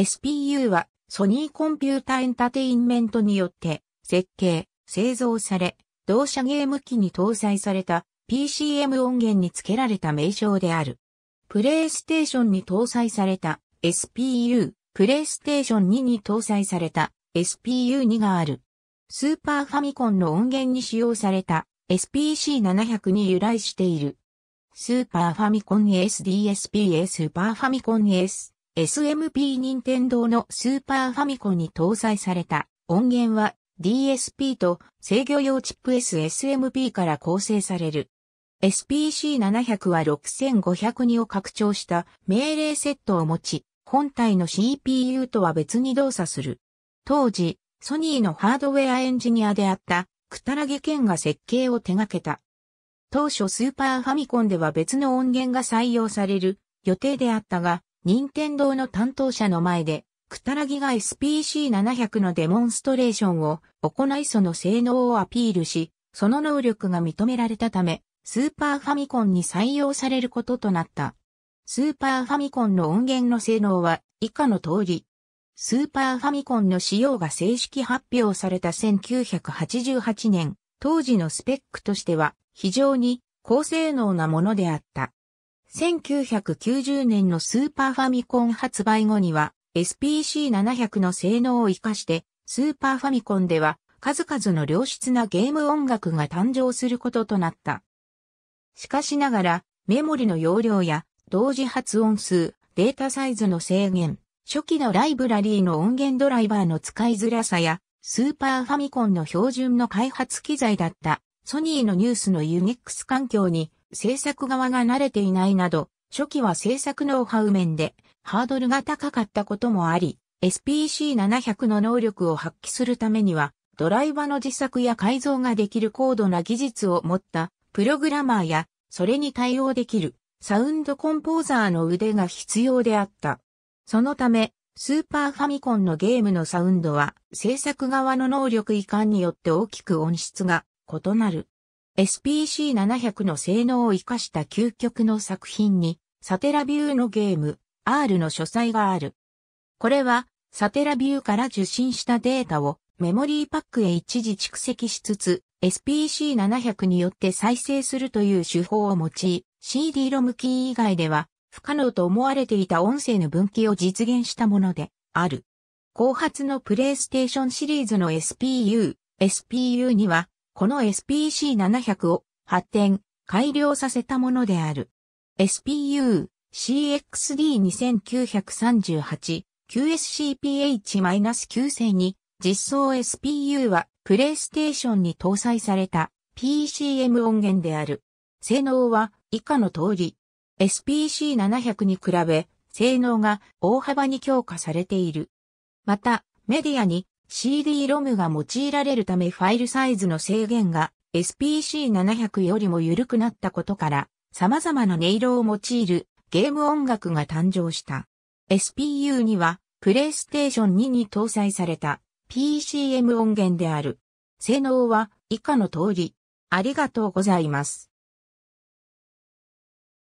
SPU はソニーコンピュータエンタテインメントによって設計、製造され、同社ゲーム機に搭載された PCM 音源に付けられた名称である。プレイステーションに搭載された SPU、プレイステーション2に搭載された SPU2 がある。スーパーファミコンの音源に使用された SPC700 に由来している。スーパーファミコン SDSPA スーパーファミコン S SMP 任天堂のスーパーファミコンに搭載された音源は DSP と制御用チップ SSMP から構成される。SPC700 は6502を拡張した命令セットを持ち、本体の CPU とは別に動作する。当時、ソニーのハードウェアエンジニアであったくたらげ剣が設計を手掛けた。当初スーパーファミコンでは別の音源が採用される予定であったが、任天堂の担当者の前で、くたらぎが SPC700 のデモンストレーションを行いその性能をアピールし、その能力が認められたため、スーパーファミコンに採用されることとなった。スーパーファミコンの音源の性能は以下の通り。スーパーファミコンの仕様が正式発表された1988年、当時のスペックとしては非常に高性能なものであった。1990年のスーパーファミコン発売後には SPC700 の性能を活かしてスーパーファミコンでは数々の良質なゲーム音楽が誕生することとなった。しかしながらメモリの容量や同時発音数、データサイズの制限、初期のライブラリーの音源ドライバーの使いづらさや、スーパーファミコンの標準の開発機材だったソニーのニュースのユニックス環境に制作側が慣れていないなど、初期は制作ノウハウ面でハードルが高かったこともあり、SPC700 の能力を発揮するためには、ドライバの自作や改造ができる高度な技術を持ったプログラマーや、それに対応できるサウンドコンポーザーの腕が必要であった。そのため、スーパーファミコンのゲームのサウンドは制作側の能力移管によって大きく音質が異なる。SPC700 の性能を活かした究極の作品に、サテラビューのゲーム、R の書斎がある。これは、サテラビューから受信したデータをメモリーパックへ一時蓄積しつつ、SPC700 によって再生するという手法を用い、CD-ROM キー以外では不可能と思われていた音声の分岐を実現したものである。後発のプレイステーションシリーズの SPU、SPU にはこの SPC700 を発展、改良させたものである。SPU、CXD2938、QSCPH-9000 に、実装 SPU は、プレイステーションに搭載された PCM 音源である。性能は以下の通り、SPC700 に比べ、性能が大幅に強化されている。また、メディアに CD ロムが用いられるためファイルサイズの制限が SPC700 よりも緩くなったことから様々な音色を用いるゲーム音楽が誕生した。SPU にはプレイステーション2に搭載された PCM 音源である。性能は以下の通り。ありがとうございます。